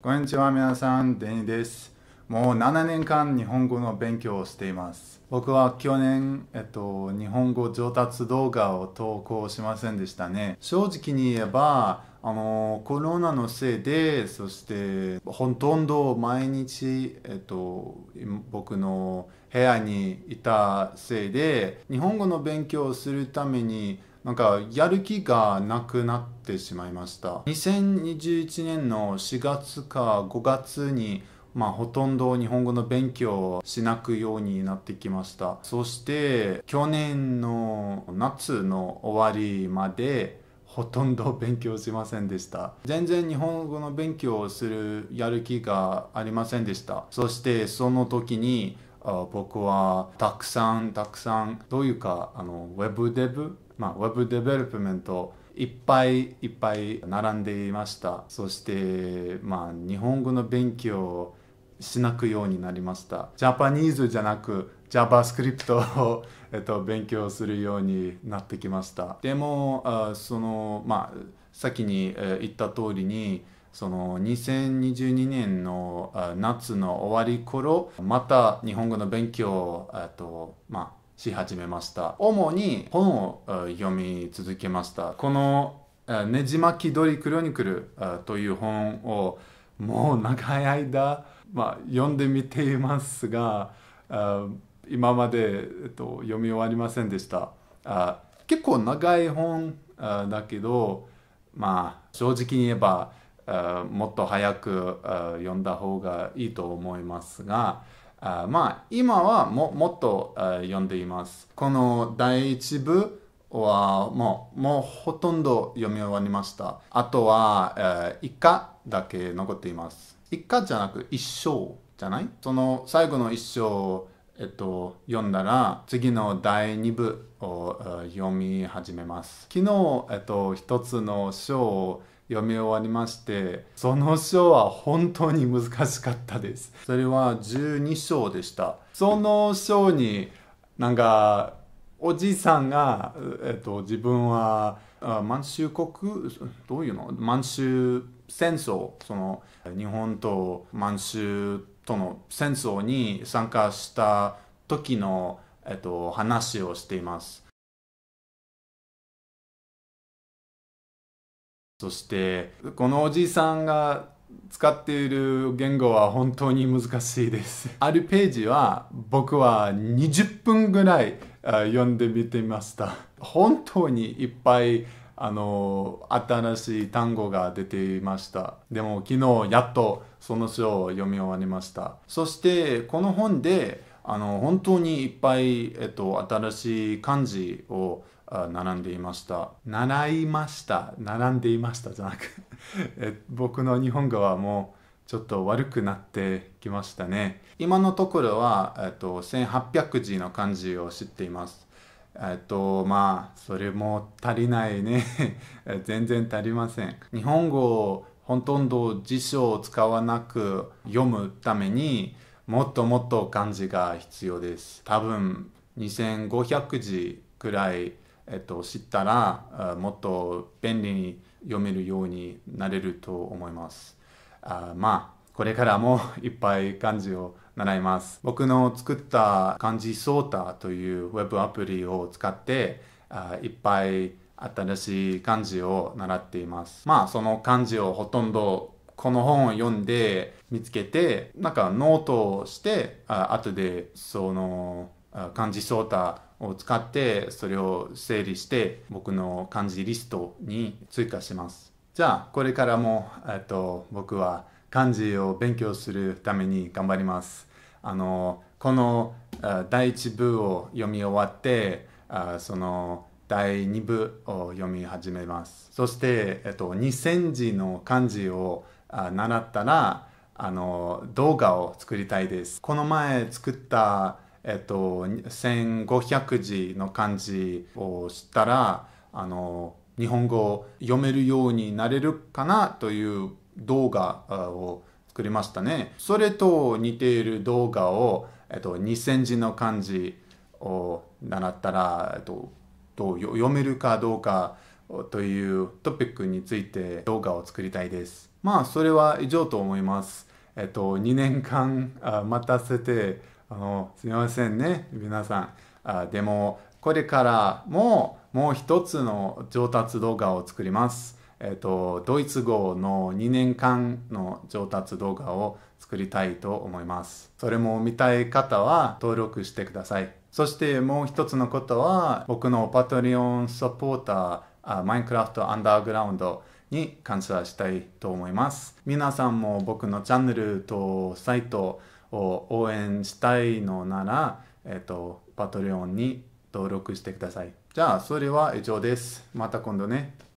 こんにちは皆さん、デニーです。もう7年間日本語の勉強をしています。僕は去年、えっと、日本語上達動画を投稿しませんでしたね。正直に言えば、あのコロナのせいで、そしてほとんど毎日、えっと、僕の部屋にいたせいで、日本語の勉強をするためになんかやる気がなくなってしまいました2021年の4月か5月にまあ、ほとんど日本語の勉強をしなくようになってきましたそして去年の夏の終わりまでほとんど勉強しませんでした全然日本語の勉強をするやる気がありませんでしたそしてその時に僕はたくさんたくさんどういうかあのウェブデブまあ、ウェブデベロップメントいっぱいいっぱい並んでいましたそして、まあ、日本語の勉強をしなくようになりましたジャパニーズじゃなく JavaScript を、えっと、勉強するようになってきましたでもあその、まあ、先に、言った通りにその2022年の夏の終わり頃また日本語の勉強を、えっとまあし始めました。主に本を読み続けました。このねじ巻き鳥クロニクルという本をもう長い間、まあ、読んでみていますが今まで、えっと、読み終わりませんでしたあ結構長い本あだけどまあ正直に言えばあもっと早くあ読んだ方がいいと思いますがあまあ今はももっと読んでいます。この第一部はもうもうほとんど読み終わりました。あとは、え一課だけ残っています。一課じゃなく一生じゃないその最後の一生を、えっと、読んだら次の第2部を、読み始めます。昨日、えっと、一つの章を読み終わりましてその章は本当に難しかったですそれは12章でしたその章になんかおじいさんが、えっと、自分は満州国どういうの満州戦争その日本と満州との戦争に参加した時の、えっと、話をしていますそしてこのおじさんが使っている言語は本当に難しいです。あるページは僕は20分ぐらい読んでみてました。本当にいっぱいあの新しい単語が出ていましたでも昨日やっとその書を読み終わりましたそしてこの本であの本当にいっぱい、えっと、新しい漢字を並んでいました習いました並んでいましたじゃなく え僕の日本語はもうちょっと悪くなってきましたね今のところは、えっと、1800字の漢字を知っていますえっとまあそれも足りないね 全然足りません日本語をほとんど辞書を使わなく読むためにもっともっと漢字が必要です多分2500字くらい、えっと、知ったらもっと便利に読めるようになれると思いますあまあこれからもいっぱい漢字を習います僕の作った漢字ソータというウェブアプリを使ってあいっぱい新しい漢字を習っていますまあその漢字をほとんどこの本を読んで見つけてなんかノートをしてあ後でその漢字相談を使ってそれを整理して僕の漢字リストに追加しますじゃあこれからも、えっと、僕は漢字を勉強するために頑張りますあのこの第1部を読み終わってあその第2部を読み始めますそして、えっと、2,000字の漢字を習ったらあの動画を作りたいです。この前作ったえっと、1500字の漢字を知ったらあの日本語読めるようになれるかなという動画を作りましたね。それと似ている動画を、えっと、2000字の漢字を習ったら、えっと、どう読めるかどうかというトピックについて動画を作りたいです。まあそれは以上と思います。えっと、2年間待たせてあのすみませんね皆さん。あでもこれからももう一つの上達動画を作ります。えっと、ドイツ語の2年間の上達動画を作りたいと思います。それも見たい方は登録してください。そしてもう一つのことは僕のパトリオンサポーター、マインクラフトアンダーグラウンドに感謝したいと思います。皆さんも僕のチャンネルとサイトを応援したいのなら、えっと、パトレオンに登録してください。じゃあ、それは以上です。また今度ね。